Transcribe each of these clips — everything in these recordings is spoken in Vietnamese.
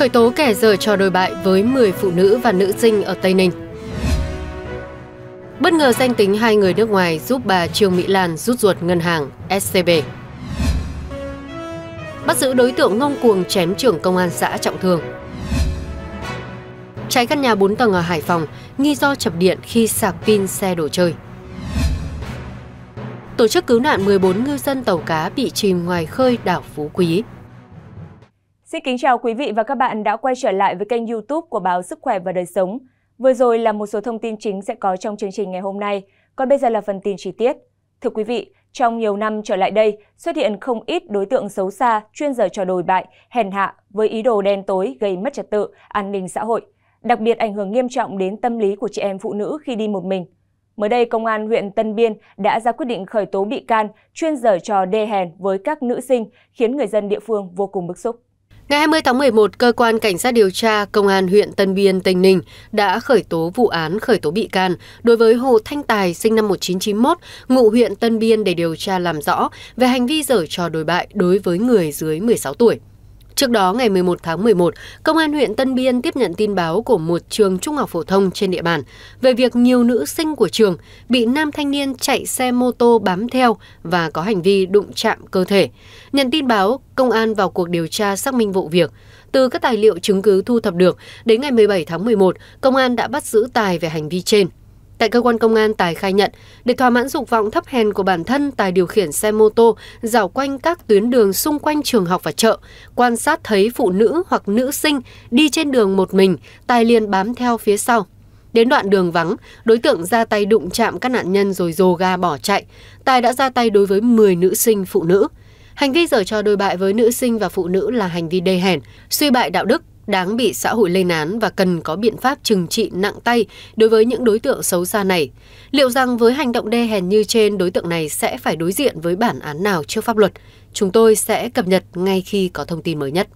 khởi tố kẻ giở trò đồi bại với 10 phụ nữ và nữ sinh ở Tây Ninh. Bất ngờ danh tính hai người nước ngoài giúp bà Trương Mỹ Lan rút ruột ngân hàng SCB. Bắt giữ đối tượng ngông cuồng chém trưởng công an xã trọng thương. Cháy căn nhà 4 tầng ở Hải Phòng, nghi do chập điện khi sạc pin xe đồ chơi. Tổ chức cứu nạn 14 ngư dân tàu cá bị chìm ngoài khơi đảo Phú Quý. Xin kính chào quý vị và các bạn đã quay trở lại với kênh youtube của báo Sức khỏe và đời sống. Vừa rồi là một số thông tin chính sẽ có trong chương trình ngày hôm nay, còn bây giờ là phần tin chi tiết. Thưa quý vị, trong nhiều năm trở lại đây, xuất hiện không ít đối tượng xấu xa, chuyên giờ trò đồi bại, hèn hạ với ý đồ đen tối gây mất trật tự, an ninh xã hội, đặc biệt ảnh hưởng nghiêm trọng đến tâm lý của chị em phụ nữ khi đi một mình. Mới đây, Công an huyện Tân Biên đã ra quyết định khởi tố bị can chuyên giờ trò đê hèn với các nữ sinh, khiến người dân địa phương vô cùng bức xúc. Ngày 20 tháng 11, Cơ quan Cảnh sát điều tra Công an huyện Tân Biên, Tây Ninh đã khởi tố vụ án khởi tố bị can đối với Hồ Thanh Tài sinh năm 1991, ngụ huyện Tân Biên để điều tra làm rõ về hành vi dở trò đối bại đối với người dưới 16 tuổi. Trước đó, ngày 11 tháng 11, Công an huyện Tân Biên tiếp nhận tin báo của một trường trung học phổ thông trên địa bàn về việc nhiều nữ sinh của trường bị nam thanh niên chạy xe mô tô bám theo và có hành vi đụng chạm cơ thể. Nhận tin báo, Công an vào cuộc điều tra xác minh vụ việc. Từ các tài liệu chứng cứ thu thập được, đến ngày 17 tháng 11, Công an đã bắt giữ Tài về hành vi trên. Tại cơ quan công an, Tài khai nhận, để thỏa mãn dục vọng thấp hèn của bản thân, Tài điều khiển xe mô tô dạo quanh các tuyến đường xung quanh trường học và chợ. Quan sát thấy phụ nữ hoặc nữ sinh đi trên đường một mình, Tài liền bám theo phía sau. Đến đoạn đường vắng, đối tượng ra tay đụng chạm các nạn nhân rồi dồ ga bỏ chạy. Tài đã ra tay đối với 10 nữ sinh phụ nữ. Hành vi dở trò đôi bại với nữ sinh và phụ nữ là hành vi đê hèn, suy bại đạo đức, đáng bị xã hội lên án và cần có biện pháp trừng trị nặng tay đối với những đối tượng xấu xa này. Liệu rằng với hành động đê hèn như trên, đối tượng này sẽ phải đối diện với bản án nào trước pháp luật? Chúng tôi sẽ cập nhật ngay khi có thông tin mới nhất.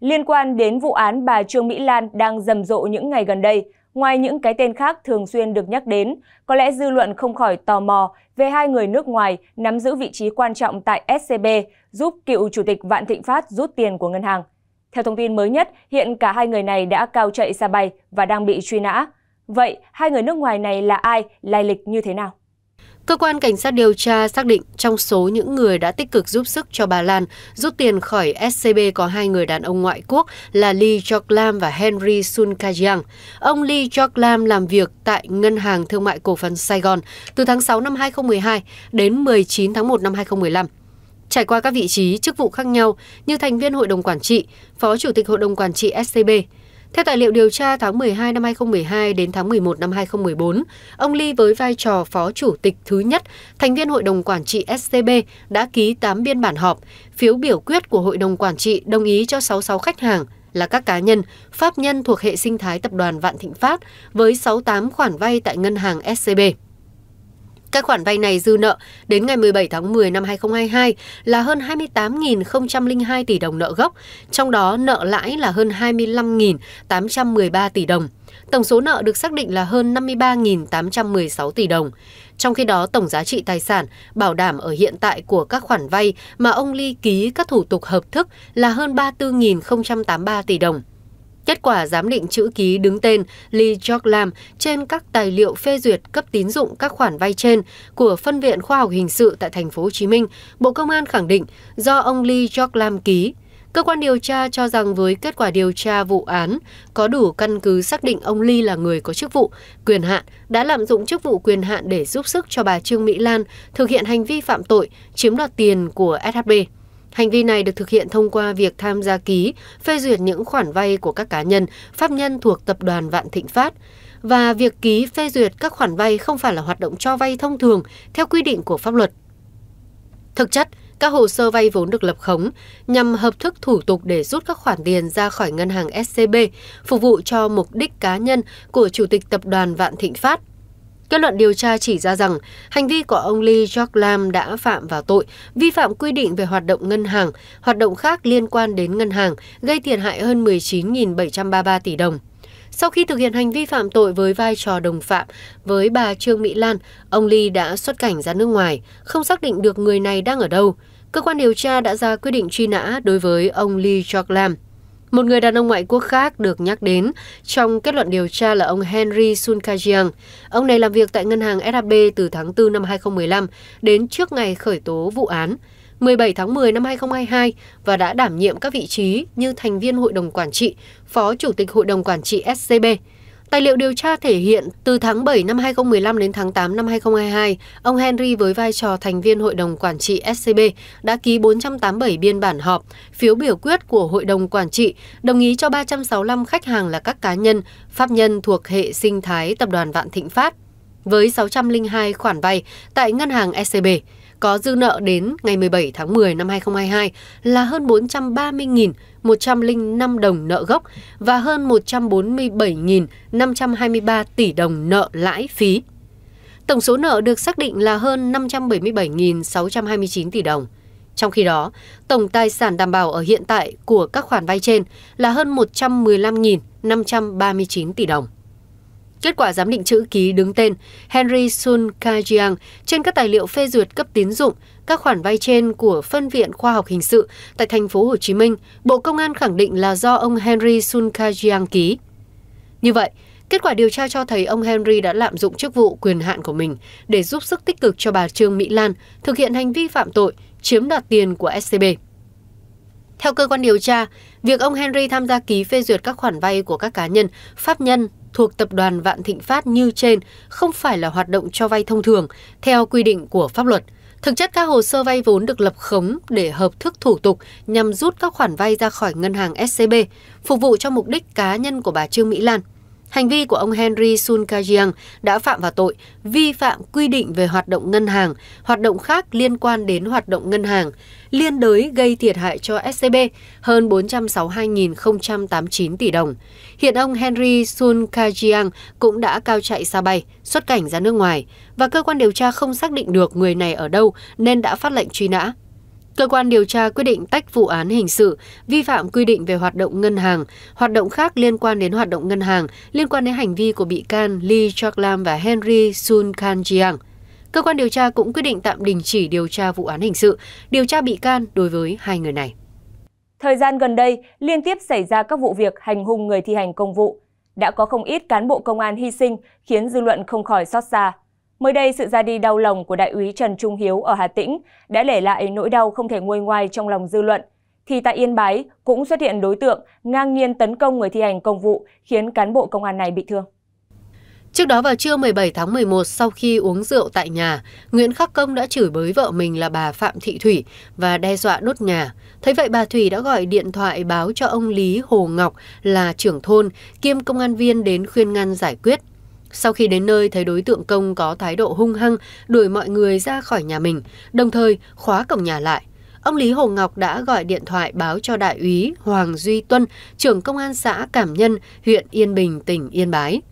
Liên quan đến vụ án bà Trương Mỹ Lan đang rầm rộ những ngày gần đây, ngoài những cái tên khác thường xuyên được nhắc đến, có lẽ dư luận không khỏi tò mò về hai người nước ngoài nắm giữ vị trí quan trọng tại SCB, giúp cựu chủ tịch Vạn Thịnh Phát rút tiền của ngân hàng. Theo thông tin mới nhất, hiện cả hai người này đã cao chạy xa bay và đang bị truy nã. Vậy, hai người nước ngoài này là ai, lai lịch như thế nào? Cơ quan cảnh sát điều tra xác định trong số những người đã tích cực giúp sức cho bà Lan rút tiền khỏi SCB có hai người đàn ông ngoại quốc là Lee Chok Lam và Henry Sun Kajiang. Ông Lee Chok Lam làm việc tại Ngân hàng Thương mại Cổ phần Sài Gòn từ tháng 6 năm 2012 đến 19 tháng 1 năm 2015 trải qua các vị trí chức vụ khác nhau như thành viên hội đồng quản trị, phó chủ tịch hội đồng quản trị SCB. Theo tài liệu điều tra tháng 12 năm 2012 đến tháng 11 năm 2014, ông Ly với vai trò phó chủ tịch thứ nhất, thành viên hội đồng quản trị SCB đã ký 8 biên bản họp, phiếu biểu quyết của hội đồng quản trị đồng ý cho 66 khách hàng là các cá nhân, pháp nhân thuộc hệ sinh thái tập đoàn Vạn Thịnh Phát với 68 khoản vay tại ngân hàng SCB. Các khoản vay này dư nợ đến ngày 17 tháng 10 năm 2022 là hơn 28.002 tỷ đồng nợ gốc, trong đó nợ lãi là hơn 25.813 tỷ đồng. Tổng số nợ được xác định là hơn 53.816 tỷ đồng. Trong khi đó, tổng giá trị tài sản bảo đảm ở hiện tại của các khoản vay mà ông Ly ký các thủ tục hợp thức là hơn 34.083 tỷ đồng. Kết quả giám định chữ ký đứng tên Lee Jok Lam trên các tài liệu phê duyệt cấp tín dụng các khoản vay trên của Phân viện Khoa học Hình sự tại Thành phố Hồ Chí Minh, Bộ Công an khẳng định do ông Lee Jok Lam ký. Cơ quan điều tra cho rằng với kết quả điều tra vụ án, có đủ căn cứ xác định ông Ly là người có chức vụ, quyền hạn, đã lạm dụng chức vụ quyền hạn để giúp sức cho bà Trương Mỹ Lan thực hiện hành vi phạm tội, chiếm đoạt tiền của SHB. Hành vi này được thực hiện thông qua việc tham gia ký, phê duyệt những khoản vay của các cá nhân, pháp nhân thuộc tập đoàn Vạn Thịnh Phát và việc ký phê duyệt các khoản vay không phải là hoạt động cho vay thông thường theo quy định của pháp luật. Thực chất, các hồ sơ vay vốn được lập khống nhằm hợp thức thủ tục để rút các khoản tiền ra khỏi ngân hàng SCB, phục vụ cho mục đích cá nhân của Chủ tịch Tập đoàn Vạn Thịnh Phát Kết luận điều tra chỉ ra rằng hành vi của ông Lee Jock Lam đã phạm vào tội vi phạm quy định về hoạt động ngân hàng, hoạt động khác liên quan đến ngân hàng, gây thiệt hại hơn 19.733 tỷ đồng. Sau khi thực hiện hành vi phạm tội với vai trò đồng phạm với bà Trương Mỹ Lan, ông Lee đã xuất cảnh ra nước ngoài, không xác định được người này đang ở đâu. Cơ quan điều tra đã ra quyết định truy nã đối với ông Lee Jock Lam. Một người đàn ông ngoại quốc khác được nhắc đến trong kết luận điều tra là ông Henry Sunkajiang. Ông này làm việc tại ngân hàng SHB từ tháng 4 năm 2015 đến trước ngày khởi tố vụ án. 17 tháng 10 năm 2022 và đã đảm nhiệm các vị trí như thành viên Hội đồng Quản trị, Phó Chủ tịch Hội đồng Quản trị SCB, Tài liệu điều tra thể hiện từ tháng 7 năm 2015 đến tháng 8 năm 2022, ông Henry với vai trò thành viên Hội đồng Quản trị SCB đã ký 487 biên bản họp, phiếu biểu quyết của Hội đồng Quản trị, đồng ý cho 365 khách hàng là các cá nhân, pháp nhân thuộc hệ sinh thái Tập đoàn Vạn Thịnh Phát với 602 khoản vay tại ngân hàng SCB có dư nợ đến ngày 17 tháng 10 năm 2022 là hơn 430.105 đồng nợ gốc và hơn 147.523 tỷ đồng nợ lãi phí. Tổng số nợ được xác định là hơn 577.629 tỷ đồng. Trong khi đó, tổng tài sản đảm bảo ở hiện tại của các khoản vay trên là hơn 115.539 tỷ đồng. Kết quả giám định chữ ký đứng tên Henry Sun Kajiang trên các tài liệu phê duyệt cấp tín dụng, các khoản vay trên của Phân viện Khoa học Hình sự tại thành phố Hồ Chí Minh, Bộ Công an khẳng định là do ông Henry Sun Kajiang ký. Như vậy, Kết quả điều tra cho thấy ông Henry đã lạm dụng chức vụ quyền hạn của mình để giúp sức tích cực cho bà Trương Mỹ Lan thực hiện hành vi phạm tội, chiếm đoạt tiền của SCB. Theo cơ quan điều tra, việc ông Henry tham gia ký phê duyệt các khoản vay của các cá nhân, pháp nhân thuộc tập đoàn Vạn Thịnh Phát như trên không phải là hoạt động cho vay thông thường theo quy định của pháp luật. Thực chất các hồ sơ vay vốn được lập khống để hợp thức thủ tục nhằm rút các khoản vay ra khỏi ngân hàng SCB, phục vụ cho mục đích cá nhân của bà Trương Mỹ Lan. Hành vi của ông Henry Sun Kajiang đã phạm vào tội vi phạm quy định về hoạt động ngân hàng, hoạt động khác liên quan đến hoạt động ngân hàng, liên đới gây thiệt hại cho SCB hơn 462.089 tỷ đồng. Hiện ông Henry Sun Kajiang cũng đã cao chạy xa bay, xuất cảnh ra nước ngoài và cơ quan điều tra không xác định được người này ở đâu nên đã phát lệnh truy nã cơ quan điều tra quyết định tách vụ án hình sự vi phạm quy định về hoạt động ngân hàng hoạt động khác liên quan đến hoạt động ngân hàng liên quan đến hành vi của bị can Lee Chok Lam và Henry Sun Kan Jiang. Cơ quan điều tra cũng quyết định tạm đình chỉ điều tra vụ án hình sự, điều tra bị can đối với hai người này. Thời gian gần đây, liên tiếp xảy ra các vụ việc hành hung người thi hành công vụ. Đã có không ít cán bộ công an hy sinh khiến dư luận không khỏi xót xa. Mới đây, sự ra đi đau lòng của đại úy Trần Trung Hiếu ở Hà Tĩnh đã để lại nỗi đau không thể nguôi ngoai trong lòng dư luận. Thì tại Yên Bái cũng xuất hiện đối tượng ngang nhiên tấn công người thi hành công vụ khiến cán bộ công an này bị thương. Trước đó vào trưa 17 tháng 11 sau khi uống rượu tại nhà, Nguyễn Khắc Công đã chửi bới vợ mình là bà Phạm Thị Thủy và đe dọa đốt nhà. Thấy vậy bà Thủy đã gọi điện thoại báo cho ông Lý Hồ Ngọc là trưởng thôn kiêm công an viên đến khuyên ngăn giải quyết. Sau khi đến nơi thấy đối tượng công có thái độ hung hăng đuổi mọi người ra khỏi nhà mình, đồng thời khóa cổng nhà lại. Ông Lý Hồ Ngọc đã gọi điện thoại báo cho đại úy Hoàng Duy Tuân, trưởng công an xã Cảm Nhân, huyện Yên Bình, tỉnh Yên Bái.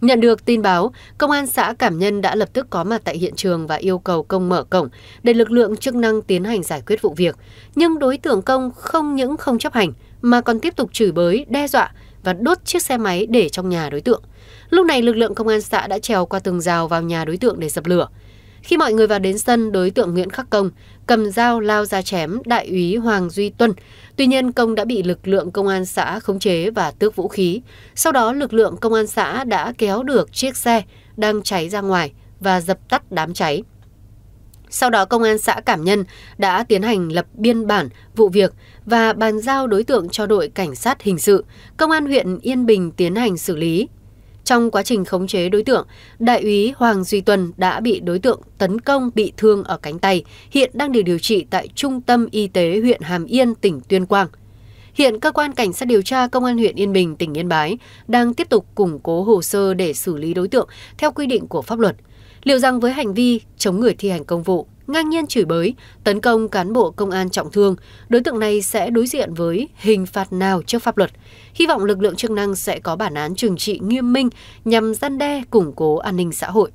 Nhận được tin báo, công an xã Cảm Nhân đã lập tức có mặt tại hiện trường và yêu cầu công mở cổng để lực lượng chức năng tiến hành giải quyết vụ việc. Nhưng đối tượng công không những không chấp hành mà còn tiếp tục chửi bới, đe dọa, và đốt chiếc xe máy để trong nhà đối tượng. Lúc này lực lượng công an xã đã trèo qua tường rào vào nhà đối tượng để dập lửa. Khi mọi người vào đến sân, đối tượng Nguyễn Khắc Công cầm dao lao ra chém đại úy Hoàng Duy Tuân. Tuy nhiên, Công đã bị lực lượng công an xã khống chế và tước vũ khí. Sau đó, lực lượng công an xã đã kéo được chiếc xe đang cháy ra ngoài và dập tắt đám cháy. Sau đó công an xã Cảm Nhân đã tiến hành lập biên bản vụ việc và bàn giao đối tượng cho đội cảnh sát hình sự, công an huyện Yên Bình tiến hành xử lý. Trong quá trình khống chế đối tượng, đại úy Hoàng Duy Tuân đã bị đối tượng tấn công bị thương ở cánh tay, hiện đang được điều trị tại Trung tâm Y tế huyện Hàm Yên, tỉnh Tuyên Quang. Hiện cơ quan cảnh sát điều tra công an huyện Yên Bình, tỉnh Yên Bái đang tiếp tục củng cố hồ sơ để xử lý đối tượng theo quy định của pháp luật liệu rằng với hành vi chống người thi hành công vụ ngang nhiên chửi bới tấn công cán bộ công an trọng thương đối tượng này sẽ đối diện với hình phạt nào trước pháp luật hy vọng lực lượng chức năng sẽ có bản án trừng trị nghiêm minh nhằm gian đe củng cố an ninh xã hội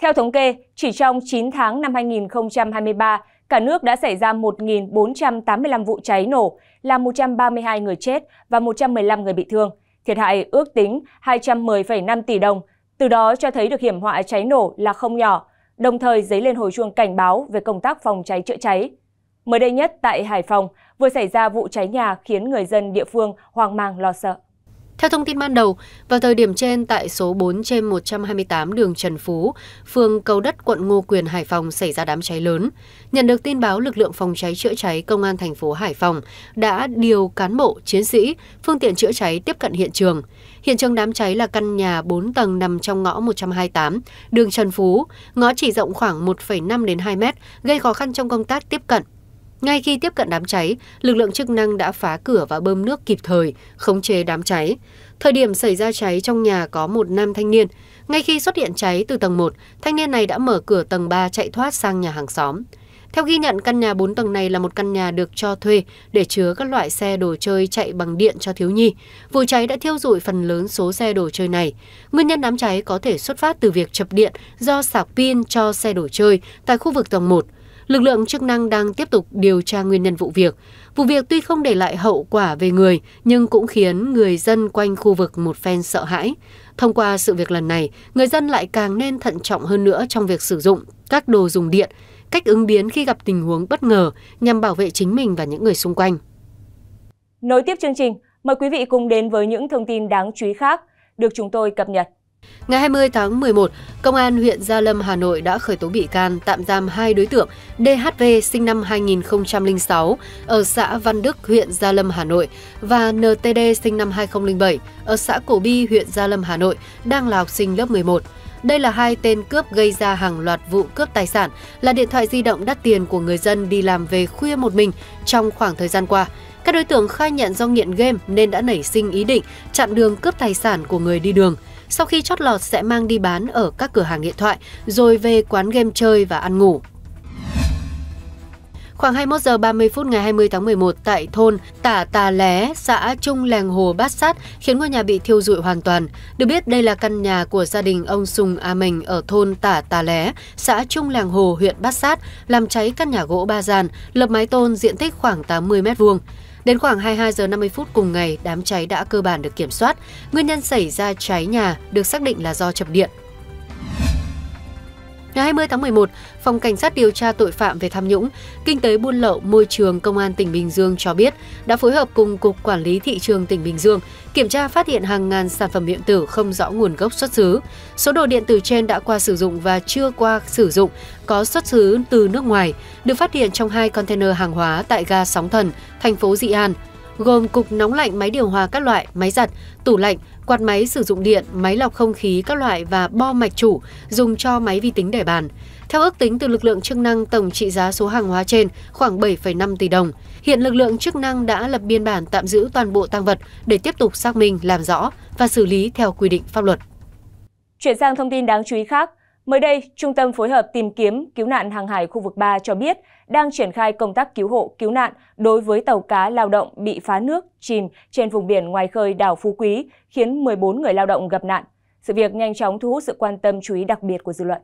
theo thống kê, chỉ trong 9 tháng năm 2023, cả nước đã xảy ra 1.485 vụ cháy nổ, làm 132 người chết và 115 người bị thương. Thiệt hại ước tính 210,5 tỷ đồng, từ đó cho thấy được hiểm họa cháy nổ là không nhỏ, đồng thời dấy lên hồi chuông cảnh báo về công tác phòng cháy chữa cháy. Mới đây nhất tại Hải Phòng, vừa xảy ra vụ cháy nhà khiến người dân địa phương hoang mang lo sợ theo thông tin ban đầu, vào thời điểm trên tại số 4 trên 128 đường Trần Phú, phường Cầu Đất, quận Ngô Quyền, Hải Phòng xảy ra đám cháy lớn. Nhận được tin báo, lực lượng phòng cháy chữa cháy công an thành phố Hải Phòng đã điều cán bộ, chiến sĩ, phương tiện chữa cháy tiếp cận hiện trường. Hiện trường đám cháy là căn nhà 4 tầng nằm trong ngõ 128, đường Trần Phú, ngõ chỉ rộng khoảng 1,5 đến 2 mét, gây khó khăn trong công tác tiếp cận, ngay khi tiếp cận đám cháy lực lượng chức năng đã phá cửa và bơm nước kịp thời khống chế đám cháy thời điểm xảy ra cháy trong nhà có một nam thanh niên ngay khi xuất hiện cháy từ tầng 1, thanh niên này đã mở cửa tầng 3 chạy thoát sang nhà hàng xóm. Theo ghi nhận, căn nhà 4 tầng này là một căn nhà được cho thuê để chứa các loại xe đồ chơi chạy bằng điện cho thiếu nhi. Vụ cháy đã thiêu rụi phần lớn số xe đồ chơi này. Nguyên nhân đám cháy có thể xuất phát từ việc chập điện do sạc pin cho xe đồ chơi tại khu vực tầng 1 lực lượng chức năng đang tiếp tục điều tra nguyên nhân vụ việc vụ việc tuy không để lại hậu quả về người nhưng cũng khiến người dân quanh khu vực một phen sợ hãi thông qua sự việc lần này người dân lại càng nên thận trọng hơn nữa trong việc sử dụng các đồ dùng điện cách ứng biến khi gặp tình huống bất ngờ nhằm bảo vệ chính mình và những người xung quanh nối tiếp chương trình mời quý vị cùng đến với những thông tin đáng chú ý khác được chúng tôi cập nhật Ngày 20 tháng 11, Công an huyện Gia Lâm, Hà Nội đã khởi tố bị can tạm giam hai đối tượng DHV sinh năm 2006 ở xã Văn Đức, huyện Gia Lâm, Hà Nội và NTD sinh năm 2007 ở xã Cổ Bi, huyện Gia Lâm, Hà Nội đang là học sinh lớp 11. Đây là hai tên cướp gây ra hàng loạt vụ cướp tài sản là điện thoại di động đắt tiền của người dân đi làm về khuya một mình trong khoảng thời gian qua. Các đối tượng khai nhận do nghiện game nên đã nảy sinh ý định chặn đường cướp tài sản của người đi đường – sau khi chót lọt sẽ mang đi bán ở các cửa hàng điện thoại rồi về quán game chơi và ăn ngủ. Khoảng 21 giờ 30 phút ngày 20 tháng 11 tại thôn Tả Tà Lé, xã Trung Lèng Hồ Bát Sát khiến ngôi nhà bị thiêu rụi hoàn toàn. Được biết đây là căn nhà của gia đình ông Sùng A Mình ở thôn Tả Tà Lé, xã Trung Lèng Hồ, huyện Bát Sát, làm cháy căn nhà gỗ ba gian, lập mái tôn diện tích khoảng 80 m vuông. Đến khoảng 22 giờ 50 phút cùng ngày, đám cháy đã cơ bản được kiểm soát. Nguyên nhân xảy ra cháy nhà được xác định là do chập điện. Ngày 20 tháng 11, Phòng Cảnh sát điều tra tội phạm về tham nhũng, kinh tế buôn lậu môi trường Công an tỉnh Bình Dương cho biết đã phối hợp cùng Cục Quản lý Thị trường tỉnh Bình Dương kiểm tra phát hiện hàng ngàn sản phẩm điện tử không rõ nguồn gốc xuất xứ. Số đồ điện tử trên đã qua sử dụng và chưa qua sử dụng có xuất xứ từ nước ngoài, được phát hiện trong hai container hàng hóa tại ga Sóng Thần, thành phố Dị An, gồm cục nóng lạnh máy điều hòa các loại, máy giặt, tủ lạnh, quạt máy sử dụng điện, máy lọc không khí các loại và bo mạch chủ dùng cho máy vi tính để bàn. Theo ước tính từ lực lượng chức năng, tổng trị giá số hàng hóa trên khoảng 7,5 tỷ đồng. Hiện lực lượng chức năng đã lập biên bản tạm giữ toàn bộ tăng vật để tiếp tục xác minh, làm rõ và xử lý theo quy định pháp luật. Chuyển sang thông tin đáng chú ý khác, Mới đây, Trung tâm phối hợp tìm kiếm cứu nạn hàng hải khu vực 3 cho biết đang triển khai công tác cứu hộ cứu nạn đối với tàu cá lao động bị phá nước chìm trên vùng biển ngoài khơi đảo Phú Quý, khiến 14 người lao động gặp nạn. Sự việc nhanh chóng thu hút sự quan tâm chú ý đặc biệt của dư luận.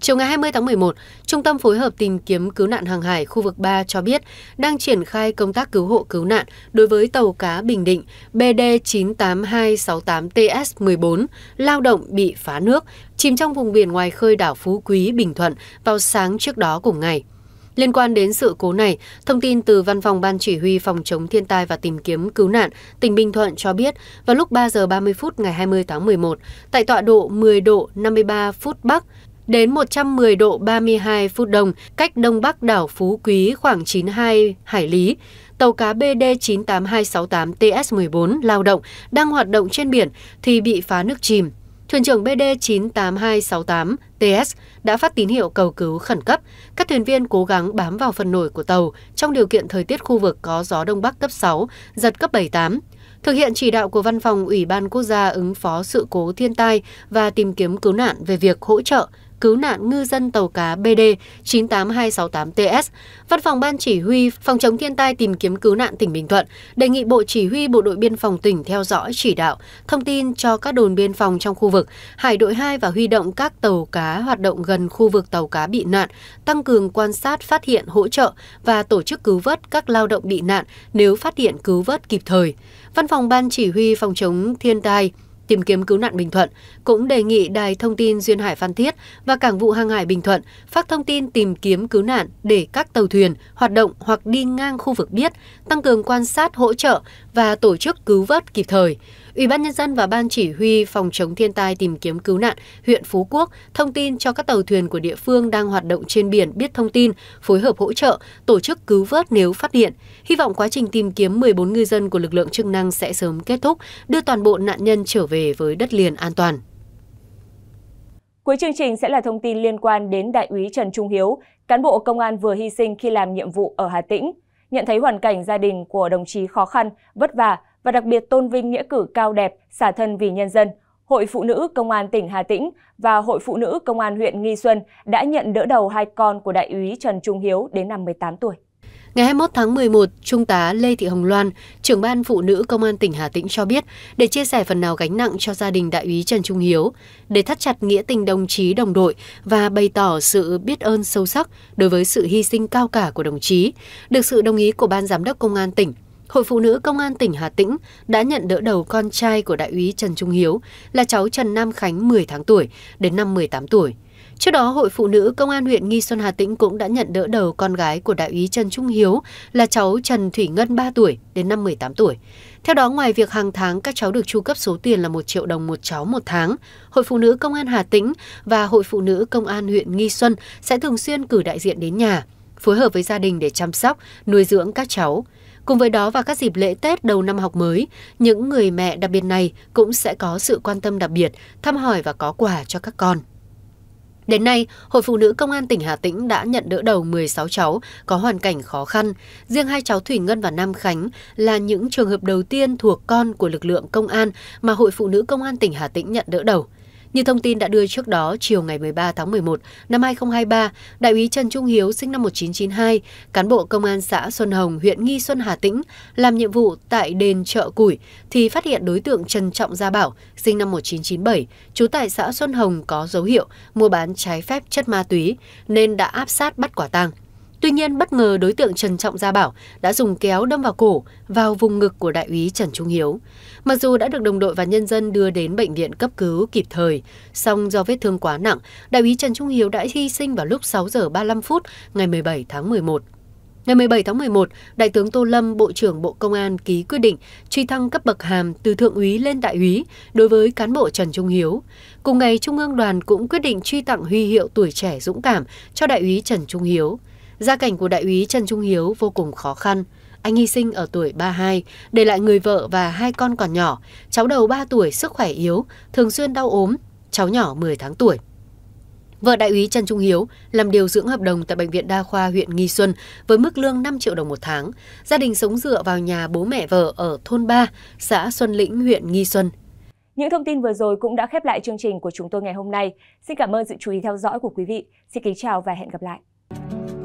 Chiều ngày 20 tháng 11, Trung tâm phối hợp tìm kiếm cứu nạn hàng hải khu vực 3 cho biết đang triển khai công tác cứu hộ cứu nạn đối với tàu cá Bình Định BD98268TS14 lao động bị phá nước, chìm trong vùng biển ngoài khơi đảo Phú Quý, Bình Thuận vào sáng trước đó cùng ngày. Liên quan đến sự cố này, thông tin từ Văn phòng Ban Chỉ huy Phòng chống thiên tai và tìm kiếm cứu nạn tỉnh Bình Thuận cho biết, vào lúc 3 giờ 30 phút ngày 20 tháng 11, tại tọa độ 10 độ 53 phút Bắc, đến 110 độ 32 phút đông, cách đông bắc đảo Phú Quý khoảng 92 hải lý. Tàu cá BD 98268 TS14 lao động đang hoạt động trên biển thì bị phá nước chìm. Thuyền trưởng BD 98268 TS đã phát tín hiệu cầu cứu khẩn cấp. Các thuyền viên cố gắng bám vào phần nổi của tàu trong điều kiện thời tiết khu vực có gió đông bắc cấp 6, giật cấp 7-8 thực hiện chỉ đạo của Văn phòng Ủy ban Quốc gia ứng phó sự cố thiên tai và tìm kiếm cứu nạn về việc hỗ trợ cứu nạn ngư dân tàu cá BD 98268TS, Văn phòng Ban Chỉ huy Phòng chống thiên tai tìm kiếm cứu nạn tỉnh Bình Thuận đề nghị Bộ Chỉ huy Bộ đội Biên phòng tỉnh theo dõi chỉ đạo, thông tin cho các đồn biên phòng trong khu vực, Hải đội 2 và huy động các tàu cá hoạt động gần khu vực tàu cá bị nạn, tăng cường quan sát phát hiện hỗ trợ và tổ chức cứu vớt các lao động bị nạn nếu phát hiện cứu vớt kịp thời. Văn phòng Ban Chỉ huy Phòng chống thiên tai tìm kiếm cứu nạn Bình Thuận cũng đề nghị Đài Thông tin Duyên hải Phan Thiết và Cảng vụ Hàng hải Bình Thuận phát thông tin tìm kiếm cứu nạn để các tàu thuyền hoạt động hoặc đi ngang khu vực biết, tăng cường quan sát hỗ trợ và tổ chức cứu vớt kịp thời, ủy ban nhân dân và ban chỉ huy phòng chống thiên tai tìm kiếm cứu nạn huyện phú quốc thông tin cho các tàu thuyền của địa phương đang hoạt động trên biển biết thông tin phối hợp hỗ trợ tổ chức cứu vớt nếu phát hiện hy vọng quá trình tìm kiếm 14 ngư dân của lực lượng chức năng sẽ sớm kết thúc đưa toàn bộ nạn nhân trở về với đất liền an toàn Cuối chương trình sẽ là thông tin liên quan đến Đại úy Trần Trung Hiếu, cán bộ công an vừa hy sinh khi làm nhiệm vụ ở Hà Tĩnh. Nhận thấy hoàn cảnh gia đình của đồng chí khó khăn, vất vả, và đặc biệt tôn vinh nghĩa cử cao đẹp, xả thân vì nhân dân, Hội Phụ Nữ Công an tỉnh Hà Tĩnh và Hội Phụ Nữ Công an huyện Nghi Xuân đã nhận đỡ đầu hai con của đại úy Trần Trung Hiếu đến năm 18 tuổi. Ngày 21 tháng 11, Trung tá Lê Thị Hồng Loan, trưởng ban Phụ nữ Công an tỉnh Hà Tĩnh cho biết, để chia sẻ phần nào gánh nặng cho gia đình đại úy Trần Trung Hiếu, để thắt chặt nghĩa tình đồng chí đồng đội và bày tỏ sự biết ơn sâu sắc đối với sự hy sinh cao cả của đồng chí, được sự đồng ý của Ban Giám đốc Công an tỉnh, Hội Phụ Nữ Công an tỉnh Hà Tĩnh đã nhận đỡ đầu con trai của đại úy Trần Trung Hiếu là cháu Trần Nam Khánh 10 tháng tuổi đến năm 18 tuổi. Trước đó, Hội Phụ Nữ Công an huyện Nghi Xuân Hà Tĩnh cũng đã nhận đỡ đầu con gái của đại úy Trần Trung Hiếu là cháu Trần Thủy Ngân 3 tuổi đến năm 18 tuổi. Theo đó, ngoài việc hàng tháng các cháu được chu cấp số tiền là 1 triệu đồng một cháu một tháng, Hội Phụ Nữ Công an Hà Tĩnh và Hội Phụ Nữ Công an huyện Nghi Xuân sẽ thường xuyên cử đại diện đến nhà, phối hợp với gia đình để chăm sóc, nuôi dưỡng các cháu. Cùng với đó và các dịp lễ Tết đầu năm học mới, những người mẹ đặc biệt này cũng sẽ có sự quan tâm đặc biệt, thăm hỏi và có quà cho các con. Đến nay, Hội Phụ nữ Công an tỉnh Hà Tĩnh đã nhận đỡ đầu 16 cháu có hoàn cảnh khó khăn. Riêng hai cháu Thủy Ngân và Nam Khánh là những trường hợp đầu tiên thuộc con của lực lượng công an mà Hội Phụ nữ Công an tỉnh Hà Tĩnh nhận đỡ đầu. Như thông tin đã đưa trước đó, chiều ngày 13 tháng 11 năm 2023, Đại úy Trần Trung Hiếu sinh năm 1992, cán bộ công an xã Xuân Hồng, huyện Nghi Xuân, Hà Tĩnh, làm nhiệm vụ tại đền chợ Củi thì phát hiện đối tượng Trần Trọng Gia Bảo, sinh năm 1997, trú tại xã Xuân Hồng có dấu hiệu mua bán trái phép chất ma túy nên đã áp sát bắt quả tang. Tuy nhiên bất ngờ đối tượng Trần Trọng Gia Bảo đã dùng kéo đâm vào cổ, vào vùng ngực của đại úy Trần Trung Hiếu. Mặc dù đã được đồng đội và nhân dân đưa đến bệnh viện cấp cứu kịp thời, song do vết thương quá nặng, đại úy Trần Trung Hiếu đã hy sinh vào lúc 6 giờ 35 phút ngày 17 tháng 11. Ngày 17 tháng 11, Đại tướng Tô Lâm, Bộ trưởng Bộ Công an ký quyết định truy thăng cấp bậc hàm từ thượng úy lên đại úy đối với cán bộ Trần Trung Hiếu. Cùng ngày, Trung ương đoàn cũng quyết định truy tặng huy hiệu tuổi trẻ dũng cảm cho đại úy Trần Trung Hiếu gia cảnh của đại úy Trần Trung Hiếu vô cùng khó khăn. Anh hy sinh ở tuổi 32, để lại người vợ và hai con còn nhỏ. Cháu đầu 3 tuổi sức khỏe yếu, thường xuyên đau ốm, cháu nhỏ 10 tháng tuổi. Vợ đại úy Trần Trung Hiếu làm điều dưỡng hợp đồng tại Bệnh viện Đa khoa huyện Nghi Xuân với mức lương 5 triệu đồng một tháng. Gia đình sống dựa vào nhà bố mẹ vợ ở thôn 3, xã Xuân Lĩnh, huyện Nghi Xuân. Những thông tin vừa rồi cũng đã khép lại chương trình của chúng tôi ngày hôm nay. Xin cảm ơn sự chú ý theo dõi của quý vị. Xin kính chào và hẹn gặp lại.